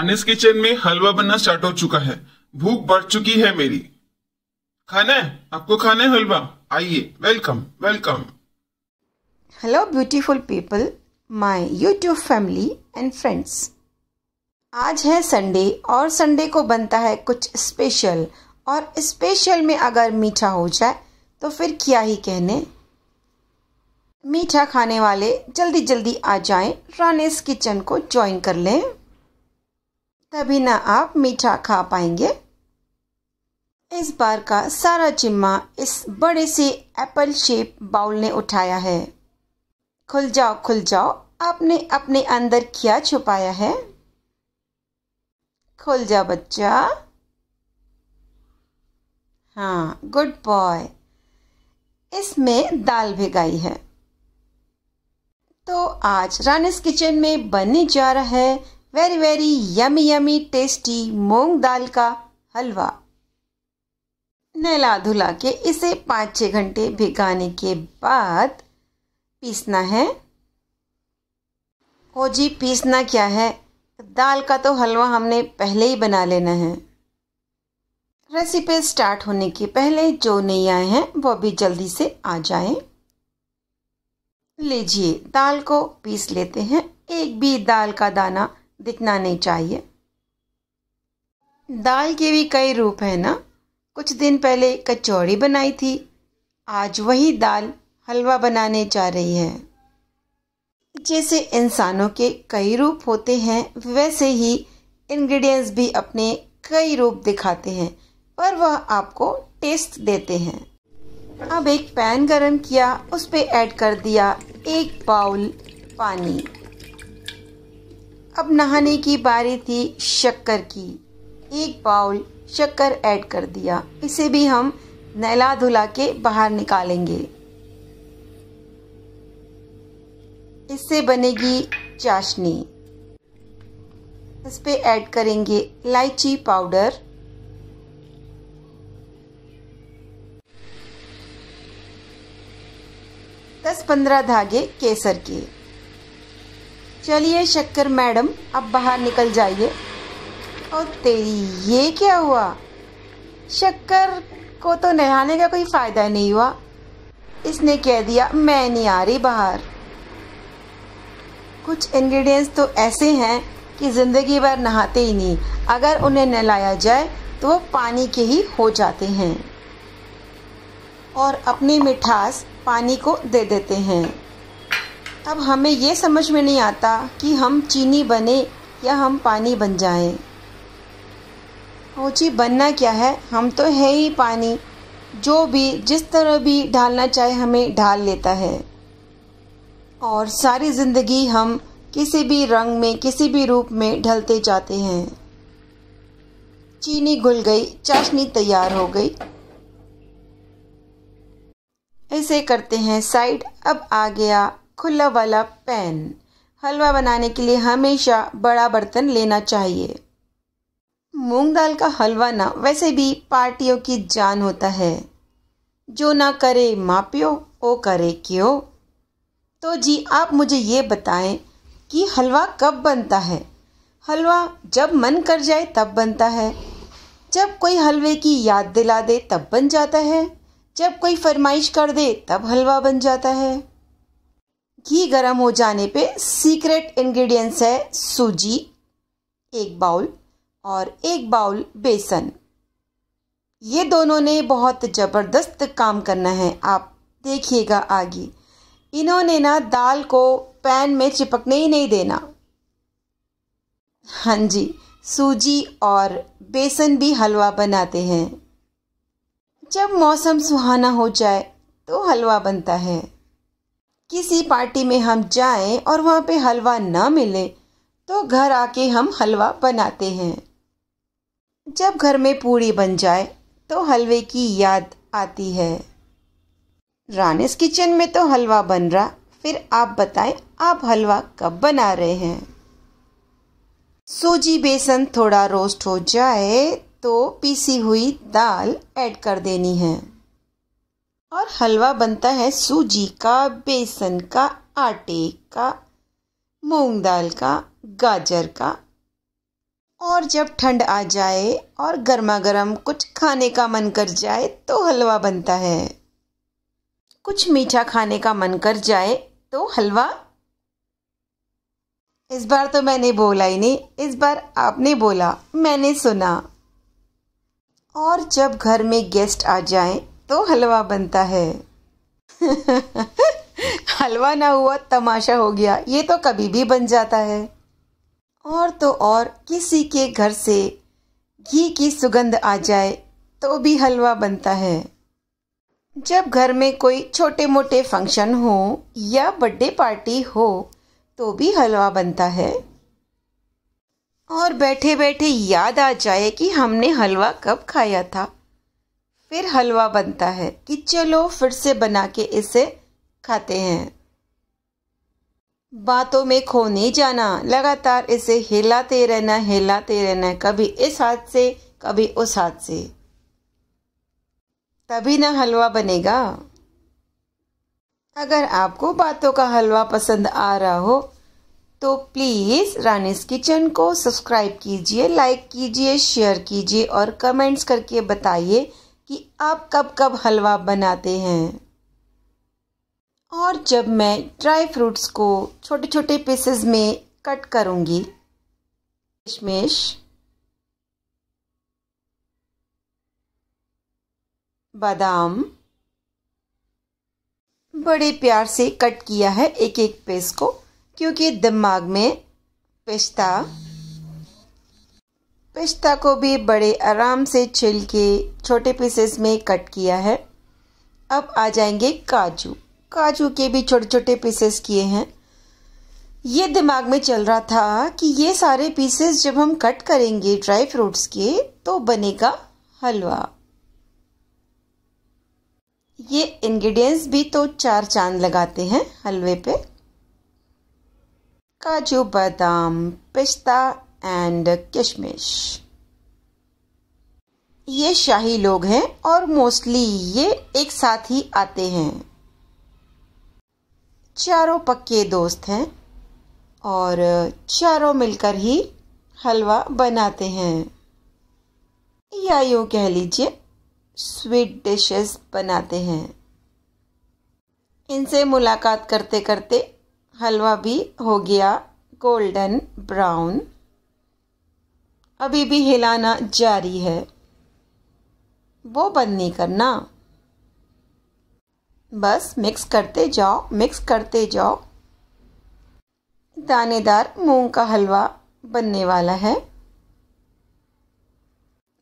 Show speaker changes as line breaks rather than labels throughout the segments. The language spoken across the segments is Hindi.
दानिश किचन में हलवा बनना स्टार्ट हो चुका है भूख बढ़ चुकी है मेरी खाना है आपको खाना है हलवा आइए welcome welcome hello beautiful people my YouTube family and friends आज है संडे और संडे को बनता है कुछ स्पेशल और स्पेशल में अगर मीठा हो जाए तो फिर क्या ही कहने मीठा खाने वाले जल्दी जल्दी आ जाएं रानेस किचन को ज्वाइन कर लें तभी ना आप मीठा खा पाएंगे इस बार का सारा जिम्मा इस बड़े से एप्पल शेप बाउल ने उठाया है खुल जाओ खुल जाओ आपने अपने अंदर क्या छुपाया है खुल जा बच्चा हाँ गुड बॉय इसमें दाल भिगाई है तो आज रानिस किचन में बनने जा रहा है very very yummy yummy tasty मूंग दाल का हलवा नहला धुला के इसे पाँच छः घंटे भिगाने के बाद पीसना है ओ जी पीसना क्या है दाल का तो हलवा हमने पहले ही बना लेना है रेसिपी स्टार्ट होने के पहले जो नहीं आए हैं वो भी जल्दी से आ जाएं। लीजिए दाल को पीस लेते हैं एक भी दाल का दाना दिखना नहीं चाहिए दाल के भी कई रूप हैं ना कुछ दिन पहले कचौड़ी बनाई थी आज वही दाल हलवा बनाने जा रही है जैसे इंसानों के कई रूप होते हैं वैसे ही इंग्रेडिएंट्स भी अपने कई रूप दिखाते हैं पर वह आपको टेस्ट देते हैं अब एक पैन गरम किया उस पर ऐड कर दिया एक बाउल पानी अब नहाने की बारी थी शक्कर की एक बाउल शक्कर ऐड कर दिया इसे भी हम नहला धुला के बाहर निकालेंगे इससे बनेगी चाशनी इस पे ऐड करेंगे इलायची पाउडर दस पंद्रह धागे केसर के चलिए शक्कर मैडम अब बाहर निकल जाइए और तेरी ये क्या हुआ शक्कर को तो नहाने का कोई फ़ायदा नहीं हुआ इसने कह दिया मैं नहीं आ रही बाहर कुछ इंग्रेडिएंट्स तो ऐसे हैं कि ज़िंदगी भर नहाते ही नहीं अगर उन्हें नहलाया जाए तो वो पानी के ही हो जाते हैं और अपनी मिठास पानी को दे देते हैं तब हमें यह समझ में नहीं आता कि हम चीनी बने या हम पानी बन जाएं। मोची बनना क्या है हम तो है ही पानी जो भी जिस तरह भी ढालना चाहे हमें ढाल लेता है और सारी ज़िंदगी हम किसी भी रंग में किसी भी रूप में ढलते जाते हैं चीनी घुल गई चाशनी तैयार हो गई ऐसे करते हैं साइड अब आ गया खुला वाला पैन हलवा बनाने के लिए हमेशा बड़ा बर्तन लेना चाहिए मूंग दाल का हलवा ना वैसे भी पार्टियों की जान होता है जो ना करे माँ प्यो वो करे क्यों तो जी आप मुझे ये बताएं कि हलवा कब बनता है हलवा जब मन कर जाए तब बनता है जब कोई हलवे की याद दिला दे तब बन जाता है जब कोई फरमाइश कर दे तब हलवा बन जाता है घी गर्म हो जाने पे सीक्रेट इंग्रेडिएंट्स है सूजी एक बाउल और एक बाउल बेसन ये दोनों ने बहुत ज़बरदस्त काम करना है आप देखिएगा आगे इन्होंने ना दाल को पैन में चिपकने ही नहीं देना हाँ जी सूजी और बेसन भी हलवा बनाते हैं जब मौसम सुहाना हो जाए तो हलवा बनता है किसी पार्टी में हम जाएं और वहाँ पे हलवा न मिले तो घर आके हम हलवा बनाते हैं जब घर में पूड़ी बन जाए तो हलवे की याद आती है रानिस किचन में तो हलवा बन रहा फिर आप बताएं आप हलवा कब बना रहे हैं सूजी बेसन थोड़ा रोस्ट हो जाए तो पीसी हुई दाल ऐड कर देनी है और हलवा बनता है सूजी का बेसन का आटे का मूंग दाल का गाजर का और जब ठंड आ जाए और गर्मा गर्म कुछ खाने का मन कर जाए तो हलवा बनता है कुछ मीठा खाने का मन कर जाए तो हलवा इस बार तो मैंने बोला ही नहीं इस बार आपने बोला मैंने सुना और जब घर में गेस्ट आ जाएं तो हलवा बनता है हलवा ना हुआ तमाशा हो गया ये तो कभी भी बन जाता है और तो और किसी के घर से घी की सुगंध आ जाए तो भी हलवा बनता है जब घर में कोई छोटे मोटे फंक्शन हो या बर्थडे पार्टी हो तो भी हलवा बनता है और बैठे बैठे याद आ जाए कि हमने हलवा कब खाया था फिर हलवा बनता है कि चलो फिर से बना के इसे खाते हैं बातों में खो नहीं जाना लगातार इसे हिलाते रहना हिलाते रहना कभी इस हाथ से कभी उस हाथ से तभी ना हलवा बनेगा अगर आपको बातों का हलवा पसंद आ रहा हो तो प्लीज़ रानीस किचन को सब्सक्राइब कीजिए लाइक कीजिए शेयर कीजिए और कमेंट्स करके बताइए कि आप कब कब हलवा बनाते हैं और जब मैं ड्राई फ्रूट्स को छोटे छोटे पीसेस में कट करूंगी किशमिश बादाम बड़े प्यार से कट किया है एक एक पीस को क्योंकि दिमाग में पिस्ता पिस्ता को भी बड़े आराम से छिल के छोटे पीसेस में कट किया है अब आ जाएंगे काजू काजू के भी छोटे छोटे पीसेस किए हैं ये दिमाग में चल रहा था कि ये सारे पीसेस जब हम कट करेंगे ड्राई फ्रूट्स के तो बनेगा हलवा ये इंग्रेडिएंट्स भी तो चार चांद लगाते हैं हलवे पे काजू बादाम पिस्ता एंड किशमिश ये शाही लोग हैं और मोस्टली ये एक साथ ही आते हैं चारों पक्के दोस्त हैं और चारों मिलकर ही हलवा बनाते हैं या यूँ कह लीजिए स्वीट डिशेस बनाते हैं इनसे मुलाकात करते करते हलवा भी हो गया गोल्डन ब्राउन अभी भी हिलाना जारी है वो बंद नहीं करना बस मिक्स करते जाओ मिक्स करते जाओ दानेदार मूंग का हलवा बनने वाला है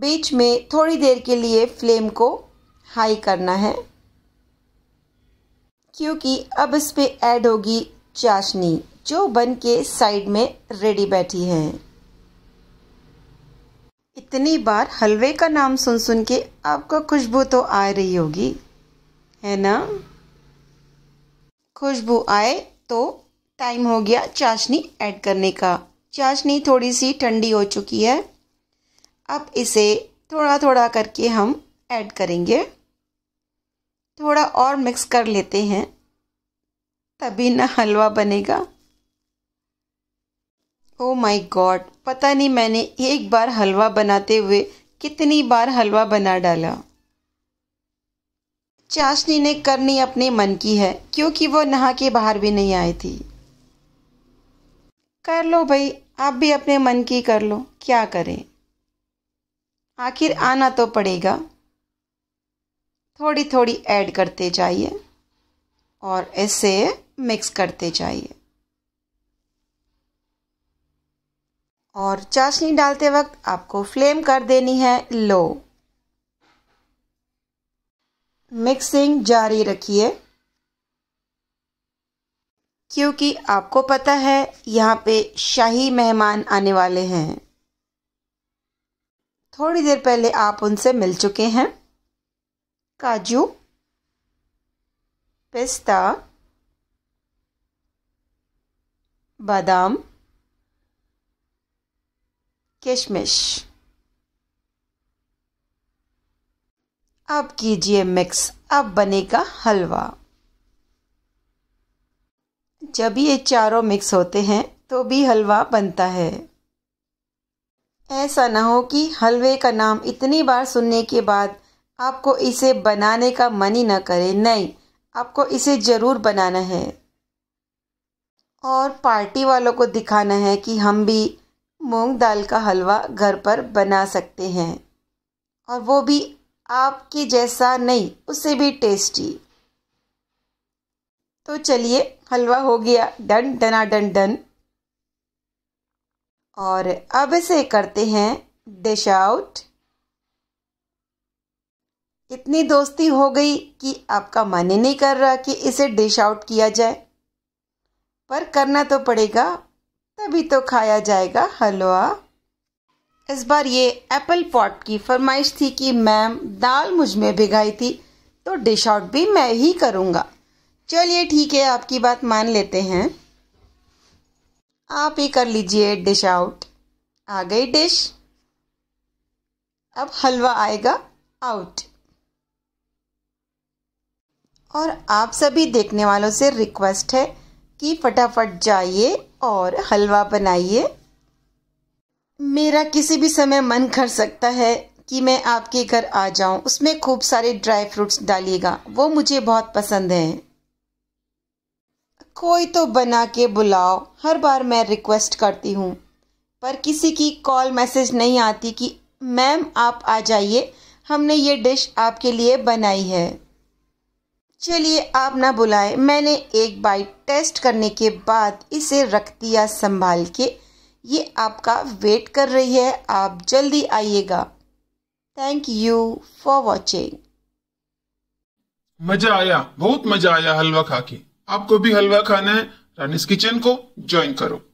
बीच में थोड़ी देर के लिए फ्लेम को हाई करना है क्योंकि अब इस पे ऐड होगी चाशनी जो बन के साइड में रेडी बैठी है इतनी बार हलवे का नाम सुन सुन के आपको खुशबू तो आ रही होगी है ना खुशबू आए तो टाइम हो गया चाशनी ऐड करने का चाशनी थोड़ी सी ठंडी हो चुकी है अब इसे थोड़ा थोड़ा करके हम ऐड करेंगे थोड़ा और मिक्स कर लेते हैं तभी ना हलवा बनेगा ओ माय गॉड पता नहीं मैंने एक बार हलवा बनाते हुए कितनी बार हलवा बना डाला चाशनी ने करनी अपने मन की है क्योंकि वो नहा के बाहर भी नहीं आई थी कर लो भाई आप भी अपने मन की कर लो क्या करें आखिर आना तो पड़ेगा थोड़ी थोड़ी ऐड करते जाइए और ऐसे मिक्स करते जाइए और चाशनी डालते वक्त आपको फ्लेम कर देनी है लो मिक्सिंग जारी रखिए क्योंकि आपको पता है यहाँ पे शाही मेहमान आने वाले हैं थोड़ी देर पहले आप उनसे मिल चुके हैं काजू पिस्ता बादाम किशमिश अब कीजिए मिक्स अब बनेगा हलवा जब ये चारों मिक्स होते हैं तो भी हलवा बनता है ऐसा ना हो कि हलवे का नाम इतनी बार सुनने के बाद आपको इसे बनाने का मन ही ना करे नहीं आपको इसे ज़रूर बनाना है और पार्टी वालों को दिखाना है कि हम भी मूंग दाल का हलवा घर पर बना सकते हैं और वो भी आपके जैसा नहीं उससे भी टेस्टी तो चलिए हलवा हो गया डन डना डन डन और अब इसे करते हैं डिश आउट इतनी दोस्ती हो गई कि आपका मन ही नहीं कर रहा कि इसे डिश आउट किया जाए पर करना तो पड़ेगा भी तो खाया जाएगा हलवा इस बार ये एप्पल पॉट की फरमाइश थी कि मैम दाल मुझ में भिगाई थी तो डिश आउट भी मैं ही करूँगा चलिए ठीक है आपकी बात मान लेते हैं आप ही कर लीजिए डिश आउट आ गई डिश अब हलवा आएगा आउट और आप सभी देखने वालों से रिक्वेस्ट है कि फटाफट जाइए और हलवा बनाइए मेरा किसी भी समय मन कर सकता है कि मैं आपके घर आ जाऊं उसमें खूब सारे ड्राई फ्रूट्स डालिएगा वो मुझे बहुत पसंद हैं कोई तो बना के बुलाओ हर बार मैं रिक्वेस्ट करती हूँ पर किसी की कॉल मैसेज नहीं आती कि मैम आप आ जाइए हमने ये डिश आपके लिए बनाई है चलिए आप ना बुलाएं मैंने एक बाइट टेस्ट करने के बाद इसे रख दिया संभाल के ये आपका वेट कर रही है आप जल्दी आइएगा थैंक यू फॉर वॉचिंग मजा आया बहुत मजा आया हलवा खा के आपको भी हलवा खाना है रानिस किचन को ज्वाइन करो